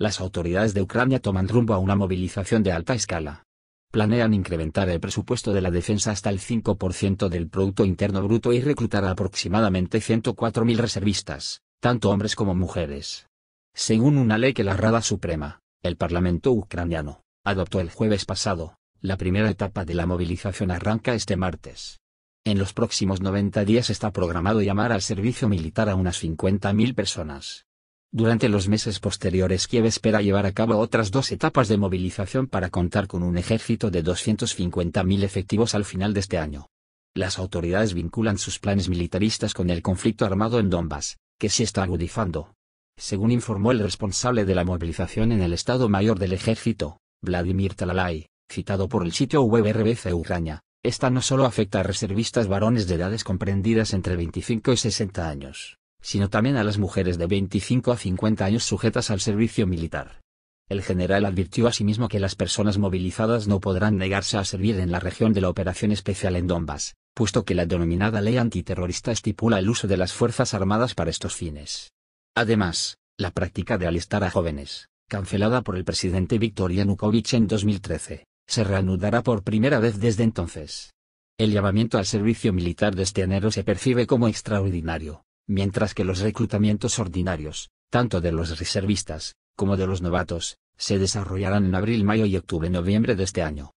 las autoridades de Ucrania toman rumbo a una movilización de alta escala. Planean incrementar el presupuesto de la defensa hasta el 5% del Producto Interno Bruto y reclutar a aproximadamente 104.000 reservistas, tanto hombres como mujeres. Según una ley que la Rada Suprema, el Parlamento ucraniano, adoptó el jueves pasado, la primera etapa de la movilización arranca este martes. En los próximos 90 días está programado llamar al servicio militar a unas 50.000 personas. Durante los meses posteriores Kiev espera llevar a cabo otras dos etapas de movilización para contar con un ejército de 250.000 efectivos al final de este año. Las autoridades vinculan sus planes militaristas con el conflicto armado en Donbass, que se está agudizando. Según informó el responsable de la movilización en el Estado Mayor del Ejército, Vladimir Talalay, citado por el sitio web RBC Ucrania, esta no solo afecta a reservistas varones de edades comprendidas entre 25 y 60 años sino también a las mujeres de 25 a 50 años sujetas al servicio militar. El general advirtió asimismo que las personas movilizadas no podrán negarse a servir en la región de la operación especial en Donbass, puesto que la denominada ley antiterrorista estipula el uso de las Fuerzas Armadas para estos fines. Además, la práctica de alistar a jóvenes, cancelada por el presidente Viktor Yanukovych en 2013, se reanudará por primera vez desde entonces. El llamamiento al servicio militar de este enero se percibe como extraordinario, mientras que los reclutamientos ordinarios, tanto de los reservistas, como de los novatos, se desarrollarán en abril-mayo y octubre-noviembre de este año,